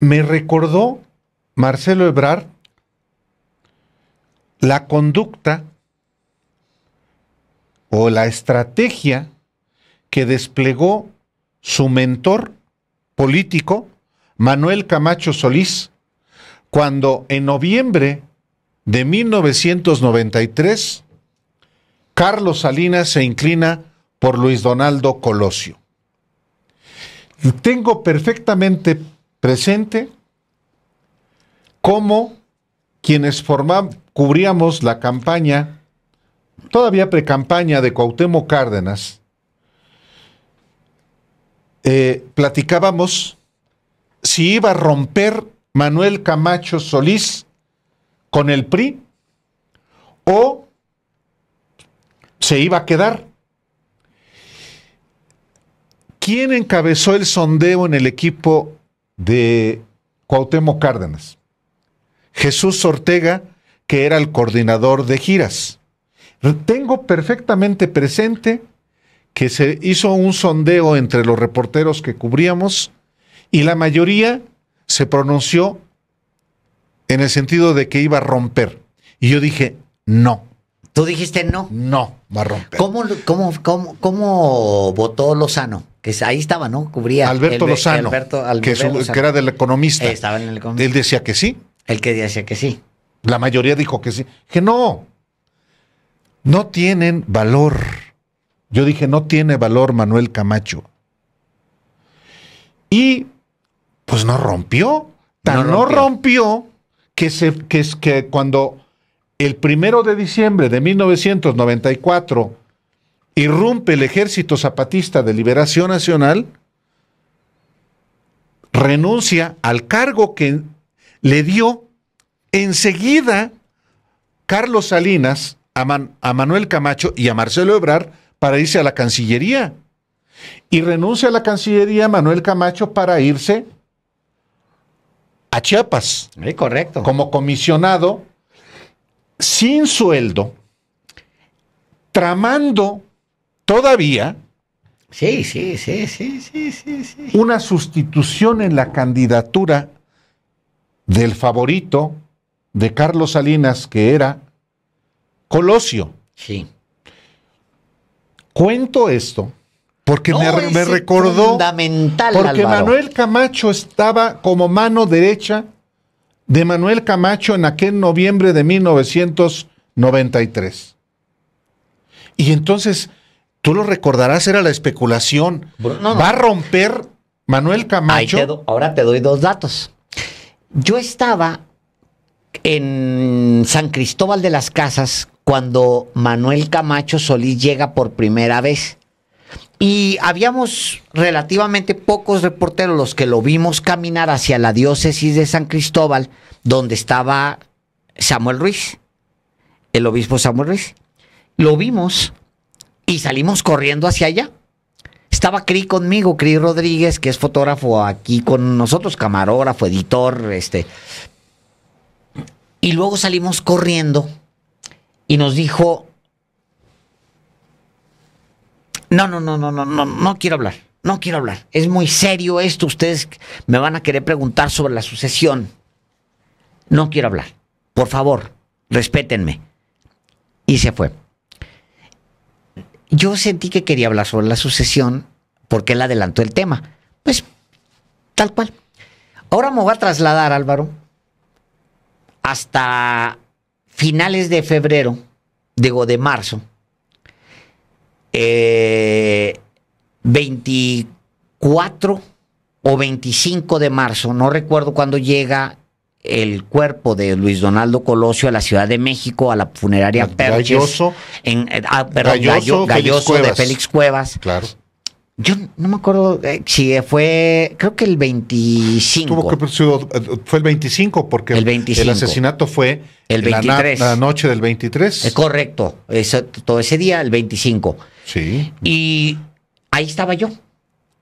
Me recordó Marcelo Ebrard la conducta o la estrategia que desplegó su mentor político, Manuel Camacho Solís, cuando en noviembre de 1993, Carlos Salinas se inclina por Luis Donaldo Colosio. Tengo perfectamente presente como quienes cubríamos la campaña, todavía precampaña de Cuauhtémoc Cárdenas, eh, platicábamos si iba a romper Manuel Camacho Solís con el PRI o se iba a quedar. ¿Quién encabezó el sondeo en el equipo de Cuauhtémoc Cárdenas. Jesús Ortega, que era el coordinador de giras. Tengo perfectamente presente que se hizo un sondeo entre los reporteros que cubríamos y la mayoría se pronunció en el sentido de que iba a romper. Y yo dije, no. ¿Tú dijiste no? No, va a romper. ¿Cómo, cómo, cómo, cómo votó Lozano? que ahí estaba, ¿no? Cubría. Alberto Lozano, Alberto, que, era del economista. Eh, estaba en el economista. Él decía que sí. El que decía que sí. La mayoría dijo que sí. Que no. No tienen valor. Yo dije, no tiene valor Manuel Camacho. Y pues no rompió. Tan no rompió, que, que, es, que cuando el primero de diciembre de 1994 irrumpe el Ejército Zapatista de Liberación Nacional, renuncia al cargo que le dio enseguida Carlos Salinas a, a, Manuel Camacho y a Marcelo Ebrar para irse a la Cancillería. Y renuncia a la Cancillería Manuel Camacho para irse a Chiapas. Sí, correcto. Como comisionado, sin sueldo, tramando todavía sí, sí, sí, sí, sí, sí, sí. una sustitución en la candidatura del favorito de Carlos Salinas, que era Colosio. Sí. Cuento esto porque me, recordó. Fundamental, porque Manuel Camacho estaba como mano derecha de Manuel Camacho en aquel noviembre de 1993. Y entonces tú lo recordarás, era la especulación. Va a romper Manuel Camacho. ahora te doy dos datos. Yo estaba en San Cristóbal de las Casas cuando Manuel Camacho Solís llega por primera vez. Y habíamos relativamente pocos reporteros los que lo vimos caminar hacia la diócesis de San Cristóbal, donde estaba Samuel Ruiz, el obispo Samuel Ruiz. Lo vimos y salimos corriendo hacia allá. Estaba Cri conmigo, Cri Rodríguez, que es fotógrafo aquí con nosotros, camarógrafo, editor, este. Y luego salimos corriendo y nos dijo, no, no, no, no, no, no, no quiero hablar, no quiero hablar. Es muy serio esto, ustedes me van a querer preguntar sobre la sucesión. No quiero hablar, por favor, respétenme. Y se fue yo sentí que quería hablar sobre la sucesión porque él adelantó el tema. Pues, tal cual. Ahora me va a trasladar, Álvaro, hasta finales de febrero, digo, de marzo, 24 eh, o 25 de marzo, no recuerdo cuándo llega el cuerpo de Luis Donaldo Colosio a la Ciudad de México, a la funeraria Perches. Eh, ah, Galloso. En, Galloso, de Félix Cuevas. Claro. Yo no me acuerdo eh, si fue, creo que el 25. Tuvo que, eh, fue el 25 porque el, asesinato fue el La, noche del 23. correcto, todo ese día, el 25. Sí. Y ahí estaba yo.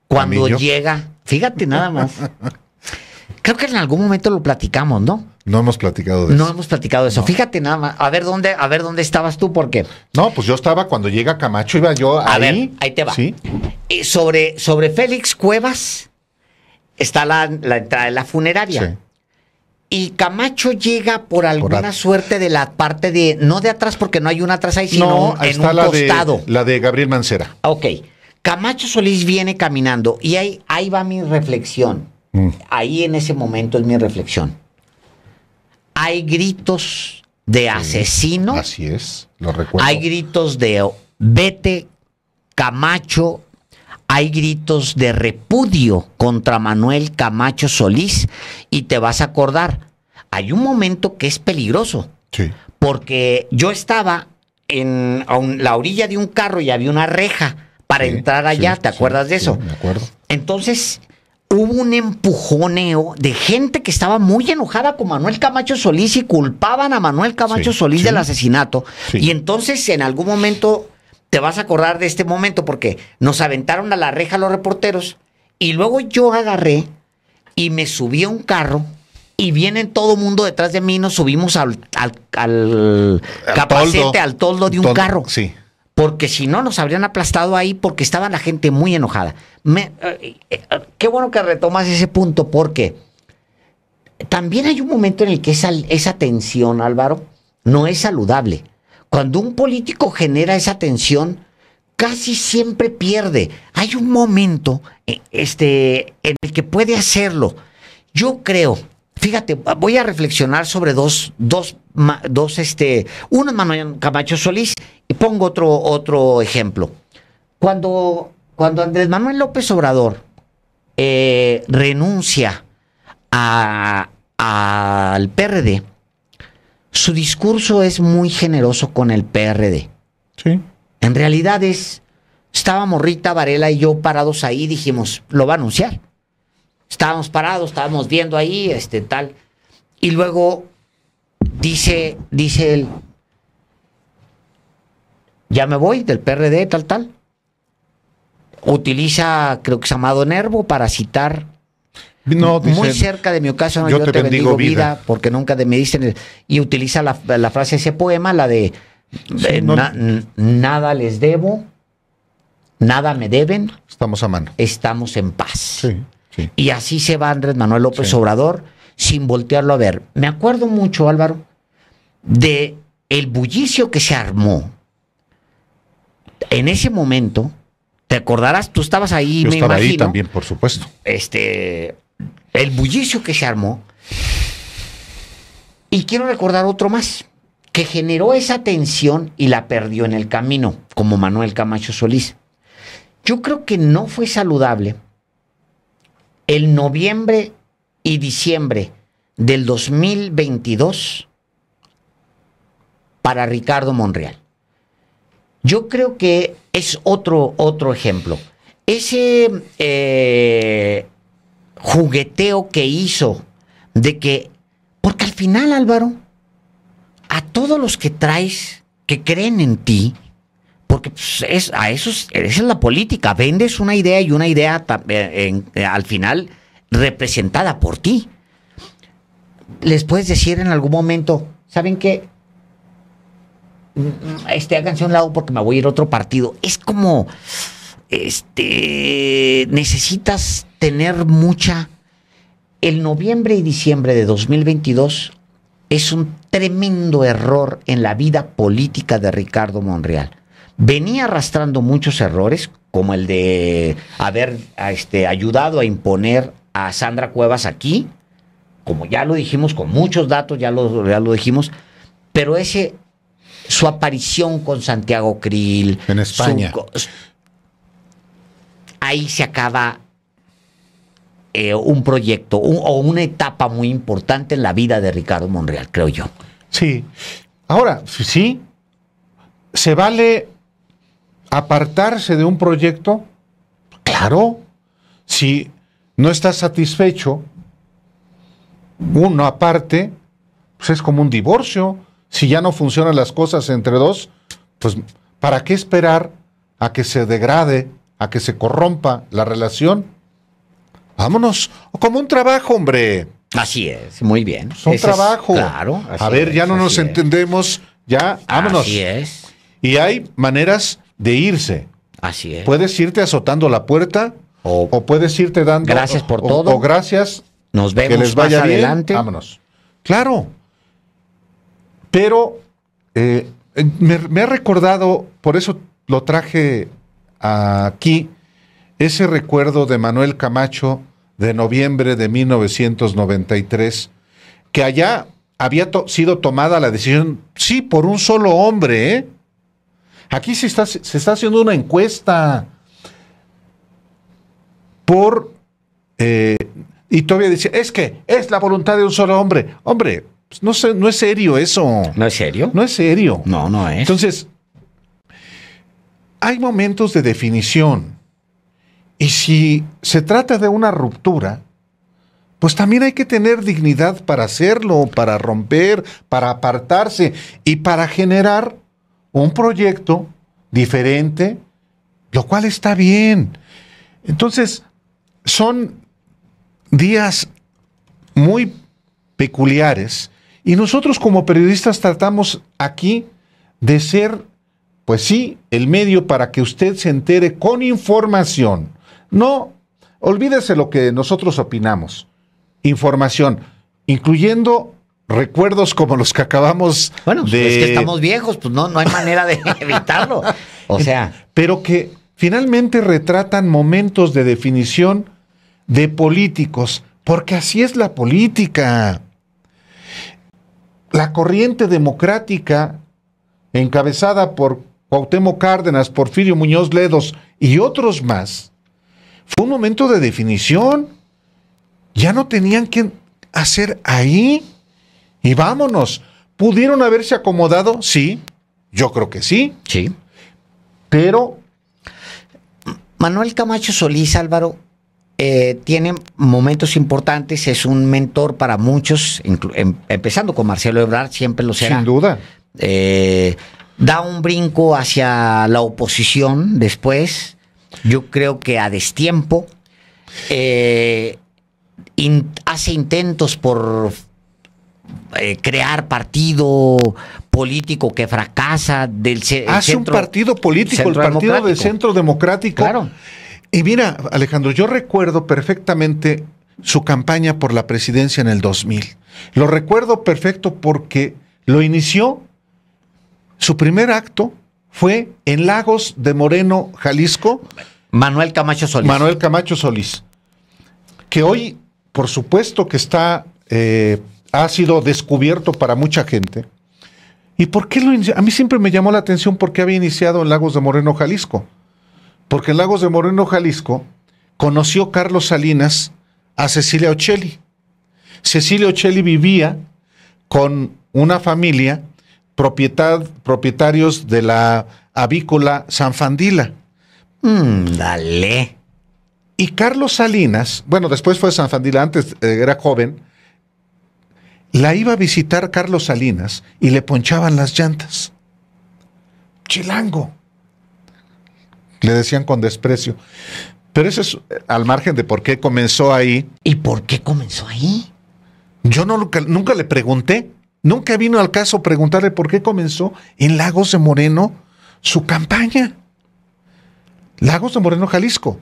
Cuando llega, fíjate nada más. Creo que en algún momento lo platicamos, ¿no? No hemos platicado de eso. No hemos platicado de eso. Fíjate nada más. A ver dónde, a ver dónde estabas tú, porque. No, pues yo estaba cuando llega Camacho, iba yo a ahí. ver. Ahí te va. Sí. Eh, sobre, sobre Félix Cuevas está la, la entrada de la funeraria. Sí. Y Camacho llega por alguna suerte de la parte de, no de atrás porque no hay una atrás ahí, sino en está un la costado. De, la de Gabriel Mancera. Ok. Camacho Solís viene caminando y ahí, ahí va mi reflexión. Ahí en ese momento es mi reflexión. Hay gritos de asesino. Así es, lo recuerdo. Hay gritos de vete, Camacho, hay gritos de repudio contra Manuel Camacho Solís y te vas a acordar, hay un momento que es peligroso. Sí. Porque yo estaba en la orilla de un carro y había una reja para entrar allá, ¿te acuerdas de eso? me acuerdo. Entonces, hubo un empujoneo de gente que estaba muy enojada con Manuel Camacho Solís y culpaban a Manuel Camacho Solís del asesinato. Y entonces en algún momento te vas a acordar de este momento porque nos aventaron a la reja los reporteros y luego yo agarré y me subí a un carro y viene todo mundo detrás de mí, nos subimos al, al, al, capacete, al toldo de un carro. Sí porque si no nos habrían aplastado ahí porque estaba la gente muy enojada. Me, eh, eh, qué bueno que retomas ese punto porque también hay un momento en el que esa, tensión, Álvaro, no es saludable. Cuando un político genera esa tensión, casi siempre pierde. Hay un momento eh, este, en el que puede hacerlo. Yo creo Fíjate, voy a reflexionar sobre dos, dos, dos, este, uno es Manuel Camacho Solís y pongo otro, otro ejemplo. Cuando, cuando Andrés Manuel López Obrador eh, renuncia al PRD, su discurso es muy generoso con el PRD. Sí. En realidad es, estaba Morrita Varela y yo parados ahí dijimos, lo va a anunciar. Estábamos parados, estábamos viendo ahí, este, tal. Y luego dice, dice él, ya me voy del PRD, tal, tal. Utiliza, creo que es Amado Nervo, para citar no, muy cerca de mi ocaso, yo, te, bendigo, vida, porque nunca de, me dicen. y utiliza la, frase de ese poema, la de, eh, nada les debo, nada me deben. Estamos a mano. Estamos en paz. Sí. Y así se va Andrés Manuel López Obrador sin voltearlo a ver. Me acuerdo mucho, Álvaro, de el bullicio que se armó en ese momento. Te acordarás, tú estabas ahí, Yo estaba ahí también, por supuesto. Este, el bullicio que se armó. Y quiero recordar otro más, que generó esa tensión y la perdió en el camino, como Manuel Camacho Solís. Yo creo que no fue saludable el noviembre y diciembre del 2022 para Ricardo Monreal. Yo creo que es otro, otro ejemplo. Ese eh, jugueteo que hizo de que, porque al final Álvaro, a todos los que traes, que creen en ti, porque pues, es, a eso es, esa es la política. Vendes una idea y una idea eh, eh, al final representada por ti. Les puedes decir en algún momento, ¿saben qué? Mm, este, háganse a un lado porque me voy a ir a otro partido. Es como, este, necesitas tener mucha... El noviembre y diciembre de 2022 es un tremendo error en la vida política de Ricardo Monreal venía arrastrando muchos errores, como el de haber este, ayudado a imponer a Sandra Cuevas aquí, como ya lo dijimos, con muchos datos, ya lo, lo dijimos, pero ese, su aparición con Santiago Krill. En España. ahí se acaba eh, un proyecto o una etapa muy importante en la vida de Ricardo Monreal, creo yo. Sí. Ahora, sí, se vale apartarse de un proyecto, claro, si no estás satisfecho, uno aparte, pues es como un divorcio. Si ya no funcionan las cosas entre dos, pues ¿para qué esperar a que se degrade, a que se corrompa la relación? Vámonos, como un trabajo, hombre. Así es, muy bien. Un trabajo. claro. a ver, ya no nos entendemos, ya vámonos. Así es. Y hay maneras de irse. Así es. Puedes irte azotando la puerta o, puedes irte dando. Gracias por todo. O, gracias. Nos vemos que les vaya adelante. Vámonos. Claro. Pero eh, me, ha recordado, por eso lo traje aquí, ese recuerdo de Manuel Camacho de noviembre de 1993, que allá había sido tomada la decisión, sí, por un solo hombre, ¿eh? Aquí se está, se está haciendo una encuesta por... Eh, y todavía dice, es que es la voluntad de un solo hombre. Hombre, pues, no, sé, no es serio eso. ¿No es serio? No es serio. No, no es. Entonces, hay momentos de definición. Y si se trata de una ruptura, pues también hay que tener dignidad para hacerlo, para romper, para apartarse y para generar un proyecto diferente, lo cual está bien. Entonces, son días muy peculiares y nosotros como periodistas tratamos aquí de ser, pues sí, el medio para que usted se entere con información. No, olvídese lo que nosotros opinamos. Información, incluyendo recuerdos como los que acabamos bueno, de... Pues, es que estamos viejos, pues no, no hay manera de evitarlo. O sea. Pero que finalmente retratan momentos de definición de políticos, porque así es la política. La corriente democrática, encabezada por Cuauhtémoc Cárdenas, Porfirio Muñoz Ledos y otros más, fue un momento de definición. Ya no tenían que hacer ahí y vámonos. ¿Pudieron haberse acomodado? Sí, yo creo que sí. Sí. Pero... Manuel Camacho Solís Álvaro eh, tiene momentos importantes, es un mentor para muchos, em, empezando con Marcelo Ebrard, siempre lo será. Sin duda. Eh, da un brinco hacia la oposición después, yo creo que a destiempo. Eh, hace intentos por eh, crear partido político que fracasa del Hace un partido político, el partido del centro democrático. Claro. Y mira, Alejandro, yo recuerdo perfectamente su campaña por la presidencia en el 2000. Lo recuerdo perfecto porque lo inició, su primer acto fue en Lagos de Moreno, Jalisco. Manuel Camacho Solís. Manuel Camacho Solís, que hoy, por supuesto que está eh, ha sido descubierto para mucha gente. ¿Y por qué lo A mí siempre me llamó la atención porque había iniciado en Lagos de Moreno, Jalisco. Porque en Lagos de Moreno, Jalisco, conoció Carlos Salinas a Cecilia Ocelli. Cecilia Ocelli vivía con una familia propietarios de la avícola Sanfandila. Mm, dale. Y Carlos Salinas, bueno, después fue Sanfandila, antes eh, era joven, la iba a visitar Carlos Salinas y le ponchaban las llantas. Chilango. Le decían con desprecio. Pero eso es eh, al margen de por qué comenzó ahí. ¿Y por qué comenzó ahí? Yo nunca le pregunté. Nunca vino al caso preguntarle por qué comenzó en Lagos de Moreno su campaña. Lagos de Moreno, Jalisco.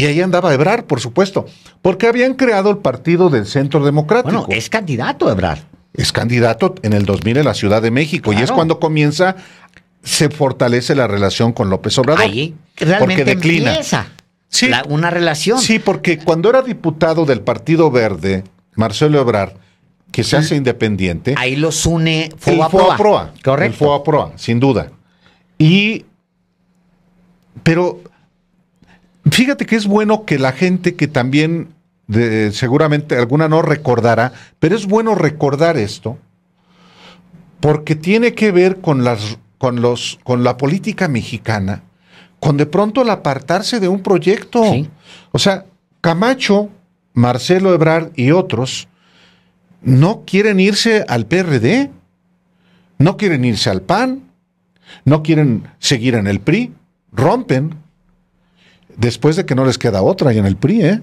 Y ahí andaba Ebrar, por supuesto, porque habían creado el partido del Centro Democrático. Bueno, es candidato Ebrard. Es candidato en el 2000 en la Ciudad de México y es cuando comienza, se fortalece la relación con López Obrador. Ahí realmente declina. empieza una relación. Sí, porque cuando era diputado del Partido Verde, Marcelo Ebrard, que se hace independiente. Ahí los une a Proa. Correcto. El Proa, sin duda. Y pero Fíjate que es bueno que la gente que también de, seguramente alguna no recordará, pero es bueno recordar esto porque tiene que ver con las con los con la política mexicana, con de pronto el apartarse de un proyecto. O sea, Camacho, Marcelo Ebrard y otros no quieren irse al PRD, no quieren irse al PAN, no quieren seguir en el PRI, rompen después de que no les queda otra, y en el PRI, ¿eh?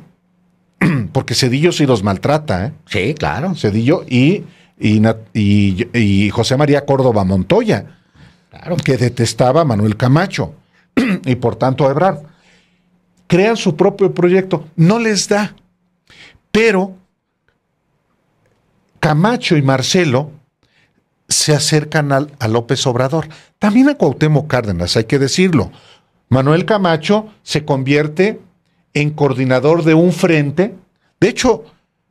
Porque Cedillo sí los maltrata, ¿eh? Sí, claro. Cedillo y, y, José María Córdoba Montoya, claro. que detestaba a Manuel Camacho y por tanto a Ebrard. Crean su propio proyecto, no les da. Pero Camacho y Marcelo se acercan al, a López Obrador, también a Cuauhtémoc Cárdenas, hay que decirlo. Manuel Camacho se convierte en coordinador de un frente. De hecho,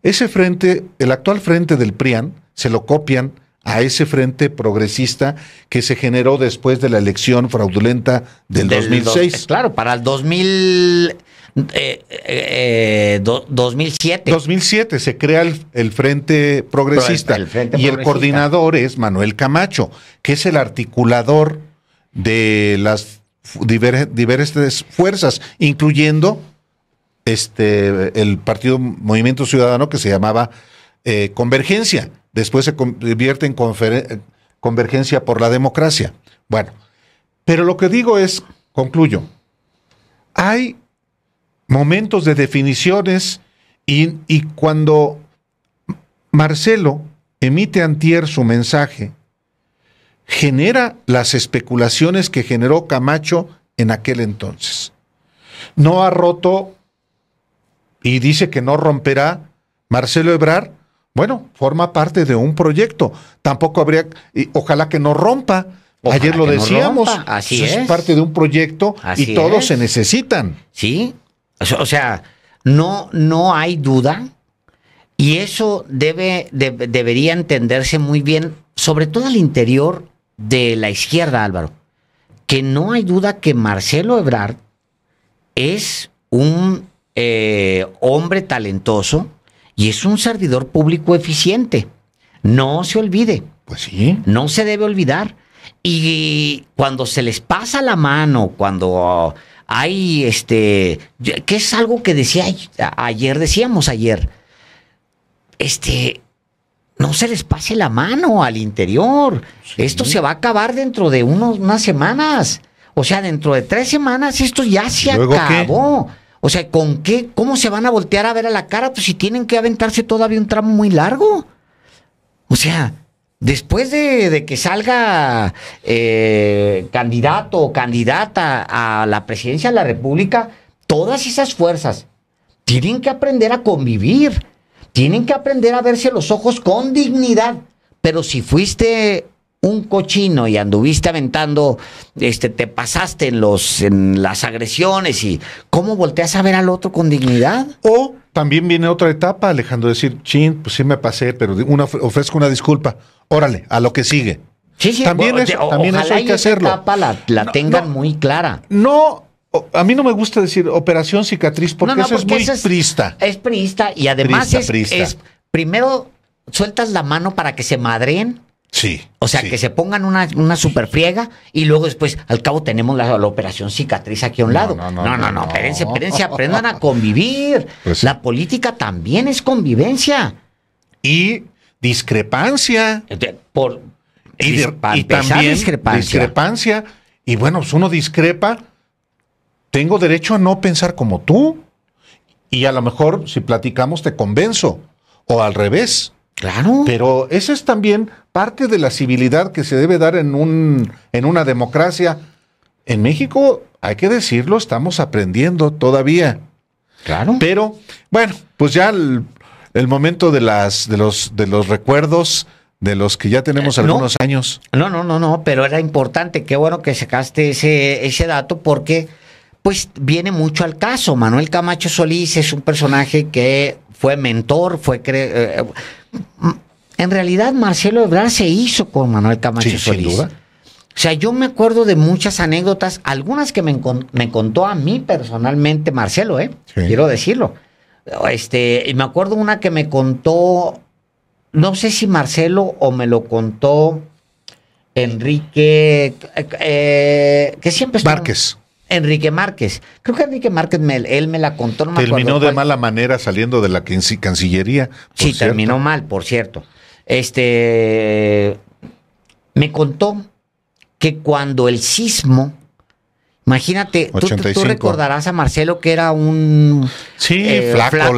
ese frente, el actual frente del PRIAN, se lo copian a ese frente progresista que se generó después de la elección fraudulenta del, 2006. Eh, claro, para el 2000, 2007. 2007 se crea el, frente progresista y el coordinador es Manuel Camacho, que es el articulador de las diversas fuerzas, incluyendo este, el partido Movimiento Ciudadano que se llamaba eh, Convergencia. Después se convierte en Convergencia por la Democracia. Bueno, pero lo que digo es, concluyo, hay momentos de definiciones y, y cuando Marcelo emite antier su mensaje genera las especulaciones que generó Camacho en aquel entonces. No ha roto y dice que no romperá Marcelo Ebrar. Bueno, forma parte de un proyecto. Tampoco habría, y ojalá que no rompa. Ayer lo decíamos, Así es, es. parte de un proyecto y todos se necesitan. Sí, o sea, no, no hay duda y eso debe, debería entenderse muy bien, sobre todo al interior de la izquierda, Álvaro, que no hay duda que Marcelo Ebrard es un eh, hombre talentoso y es un servidor público eficiente. No se olvide. Pues sí. No se debe olvidar. Y cuando se les pasa la mano, cuando hay este, que es algo que decía ayer, decíamos ayer, este, no se les pase la mano al interior. Esto se va a acabar dentro de unas semanas. O sea, dentro de tres semanas esto ya se acabó. O sea, ¿con qué? ¿Cómo se van a voltear a ver a la cara? Pues si tienen que aventarse todavía un tramo muy largo. O sea, después de, que salga eh, candidato o candidata a la presidencia de la República, todas esas fuerzas tienen que aprender a convivir tienen que aprender a verse los ojos con dignidad. Pero si fuiste un cochino y anduviste aventando, este, te pasaste en, los, en las agresiones y cómo volteas a ver al otro con dignidad. O también viene otra etapa, Alejandro, decir, chin, pues sí me pasé, pero una, ofrezco una disculpa. Órale, a lo que sigue. Sí, sí, también, también hay que hacerlo. etapa la, tengan muy clara. No a mí no me gusta decir operación cicatriz porque, eso es muy es, prista. Es prista y además es, primero sueltas la mano para que se madreen. Sí. O sea, que se pongan una, una superfriega y luego después, al cabo, tenemos la, operación cicatriz aquí a un lado. No, no, no, no, no, espérense, aprendan a convivir. Pues la política también es convivencia. Y discrepancia. por, y, también discrepancia. Y bueno, pues, uno discrepa tengo derecho a no pensar como tú. Y a lo mejor si platicamos te convenzo. O al revés. Claro. Pero eso es también parte de la civilidad que se debe dar en, un, en una democracia. En México, hay que decirlo, estamos aprendiendo todavía. Claro. Pero, bueno, pues ya el, momento de, las, de, los, de los recuerdos, de los que ya tenemos eh, algunos años. No, no, no, no, pero era importante. Qué bueno que sacaste ese, ese dato porque pues viene mucho al caso. Manuel Camacho Solís es un personaje que fue mentor, fue... Eh, eh, en realidad Marcelo Ebrard se hizo con Manuel Camacho Solís. O sea, yo me acuerdo de muchas anécdotas, algunas que me, contó a mí personalmente Marcelo, ¿eh? Quiero decirlo. Este, y me acuerdo una que me contó, no sé si Marcelo o me lo contó Enrique, eh, que siempre... Enrique Márquez. Creo que Enrique Márquez, él me la contó. terminó de mala manera saliendo de la Cancillería. Sí, terminó mal, por cierto. Este, me contó que cuando el sismo, imagínate, tú, recordarás a Marcelo que era un sí, eh, flaco,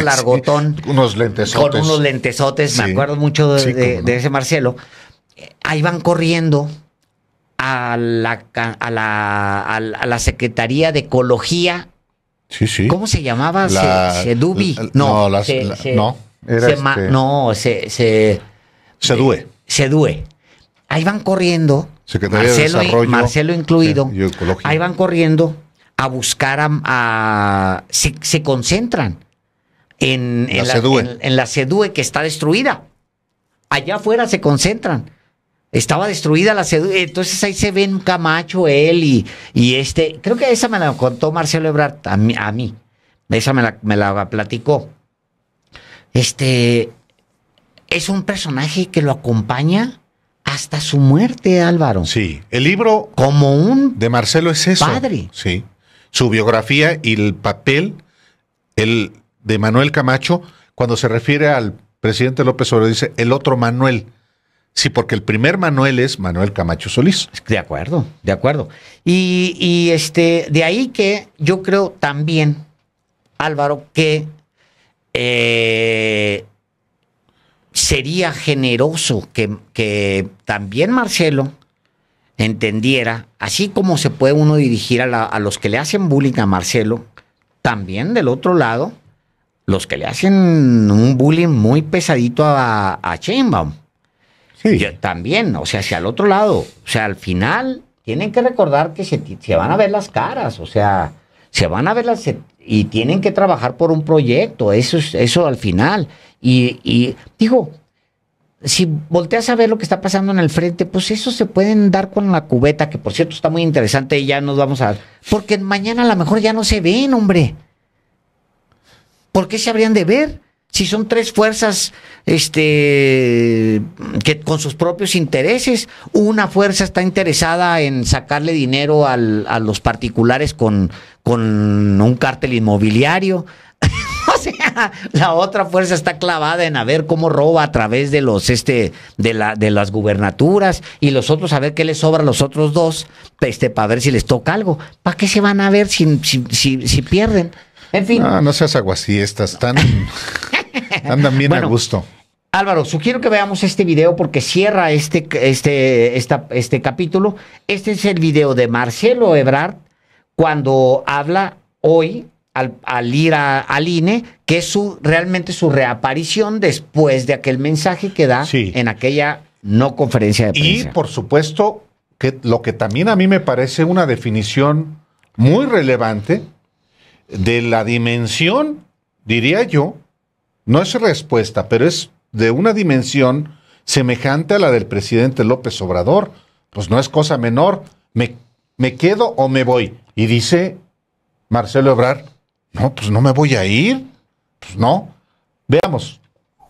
largotón, unos lentesotes. Con unos lentesotes, me acuerdo mucho de ese Marcelo. Ahí van corriendo a la, a la, Secretaría de Ecología. Sí, sí. ¿Cómo se llamaba? Sedubi. No, no, se, Sedue. Este- ahí van corriendo, Marcelo, de Marcelo incluido, ahí van corriendo a buscar a... se, concentran en, la, en, en la Sedue que está destruida. Allá afuera se concentran estaba destruida la seducción. Entonces ahí se ven Camacho, él y, este. Creo que esa me la contó Marcelo Ebrard a mí. Esa me la, me la platicó. Este. Es un personaje que lo acompaña hasta su muerte, Álvaro. Sí, el libro como un de Marcelo es eso. Padre. Sí. Su biografía y el papel el de Manuel Camacho cuando se refiere al presidente López Obrador dice el otro Manuel. Sí, porque el primer Manuel es Manuel Camacho Solís. De acuerdo, de acuerdo. Y, este, de ahí que yo creo también, Álvaro, que eh, sería generoso que, también Marcelo entendiera, así como se puede uno dirigir a, a los que le hacen bullying a Marcelo, también del otro lado, los que le hacen un bullying muy pesadito a, a también, o sea, hacia el otro lado. O sea, al final tienen que recordar que se, van a ver las caras, o sea, se van a ver las... y tienen que trabajar por un proyecto, eso, es, eso al final. Y, y digo, si volteas a ver lo que está pasando en el frente, pues eso se pueden dar con la cubeta, que por cierto está muy interesante y ya nos vamos a... Porque mañana a lo mejor ya no se ven, hombre. ¿Por qué se habrían de ver? si son tres fuerzas este que con sus propios intereses, una fuerza está interesada en sacarle dinero a los particulares con, con un cártel inmobiliario. o sea, la otra fuerza está clavada en a ver cómo roba a través de los este de la de las gubernaturas y los otros a ver qué les sobra a los otros dos, este para ver si les toca algo. ¿Para qué se van a ver si si, si, pierden? En fin. No, no seas estás tan Andan bien a gusto. Álvaro, sugiero que veamos este video porque cierra este, este, este capítulo. Este es el video de Marcelo Ebrard cuando habla hoy al, ir al INE, que es su, realmente su reaparición después de aquel mensaje que da en aquella no conferencia de prensa. Y por supuesto, que lo que también a mí me parece una definición muy relevante de la dimensión, diría yo, no es respuesta, pero es de una dimensión semejante a la del presidente López Obrador. Pues no es cosa menor. Me, me quedo o me voy. Y dice Marcelo Ebrard, no, pues no me voy a ir. Pues no. Veamos.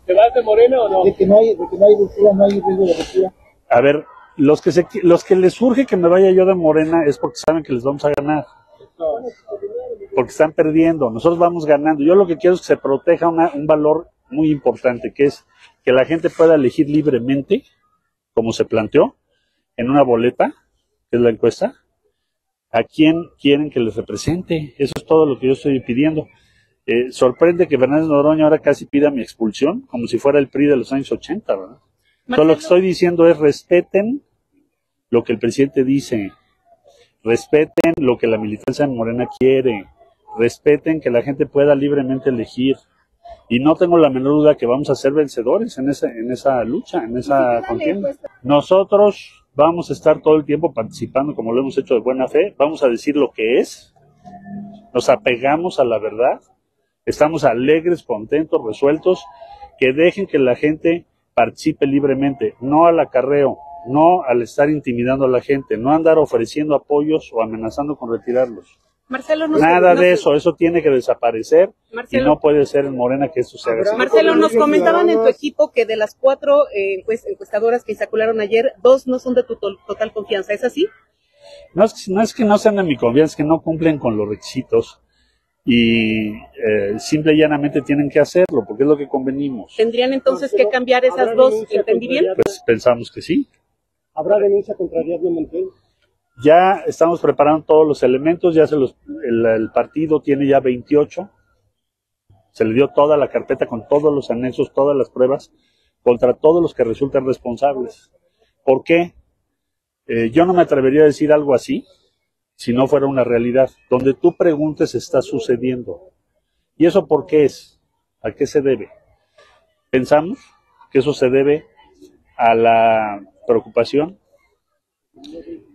¿Te vas de Morena o no? De que no hay, de que no hay de A ver, los que, los que les surge que me vaya yo de Morena es porque saben que les vamos a ganar porque están perdiendo, nosotros vamos ganando. Yo lo que quiero es que se proteja un valor muy importante, que es que la gente pueda elegir libremente, como se planteó, en una boleta, que es la encuesta, a quién quieren que les represente. Eso es todo lo que yo estoy pidiendo. Eh, sorprende que Fernández Noroña ahora casi pida mi expulsión, como si fuera el PRI de los años 80, ¿verdad? lo que estoy diciendo es respeten lo que el presidente dice, respeten lo que la militancia de morena quiere, respeten, que la gente pueda libremente elegir. Y no tengo la menor duda que vamos a ser vencedores en esa, en esa lucha, en esa contienda. Pues. Nosotros vamos a estar todo el tiempo participando, como lo hemos hecho de buena fe, vamos a decir lo que es, nos apegamos a la verdad, estamos alegres, contentos, resueltos, que dejen que la gente participe libremente, no al acarreo, no al estar intimidando a la gente, no andar ofreciendo apoyos o amenazando con retirarlos. Nada de eso, eso tiene que desaparecer y no puede ser en Morena que eso se Marcelo, nos comentaban en tu equipo que de las cuatro eh, encuestadoras que insacularon ayer, dos no son de tu total confianza, ¿es así? No es, que no sean de mi confianza, es que no cumplen con los requisitos y eh, simple y llanamente tienen que hacerlo, porque es lo que convenimos. ¿Tendrían entonces que cambiar esas dos? ¿Entendí bien? Pues pensamos que sí. ¿Habrá denuncia contra ya estamos preparando todos los elementos, ya se los, el, partido tiene ya 28, se le dio toda la carpeta con todos los anexos, todas las pruebas, contra todos los que resultan responsables. ¿Por qué? Eh, yo no me atrevería a decir algo así si no fuera una realidad. Donde tú preguntes está sucediendo. ¿Y eso por qué es? ¿A qué se debe? Pensamos que eso se debe a la preocupación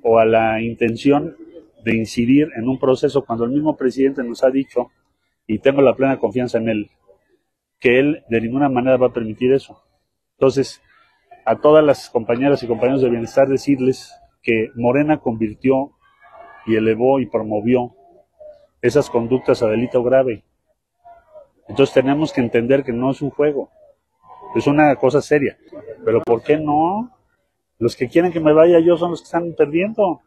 o a la intención de incidir en un proceso cuando el mismo presidente nos ha dicho, y tengo la plena confianza en él, que él de ninguna manera va a permitir eso. Entonces, a todas las compañeras y compañeros de bienestar decirles que Morena convirtió y elevó y promovió esas conductas a delito grave. Entonces tenemos que entender que no es un juego, es una cosa seria. Pero ¿por qué no los que quieren que me vaya yo son los que están perdiendo.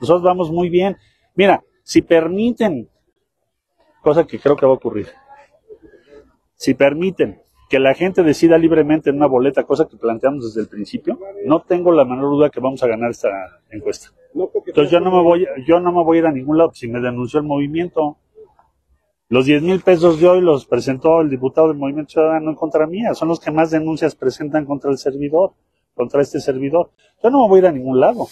Nosotros vamos muy bien. Mira, si permiten, cosa que creo que va a ocurrir, si permiten que la gente decida libremente en una boleta, cosa que planteamos desde el principio, no tengo la menor duda que vamos a ganar esta encuesta. Entonces yo no me voy, yo no me voy a ir a ningún lado si me denunció el movimiento. Los 10 mil pesos de hoy los presentó el diputado del Movimiento Ciudadano en contra mía. Son los que más denuncias presentan contra el servidor contra este servidor. Yo no me voy a ir a ningún lado.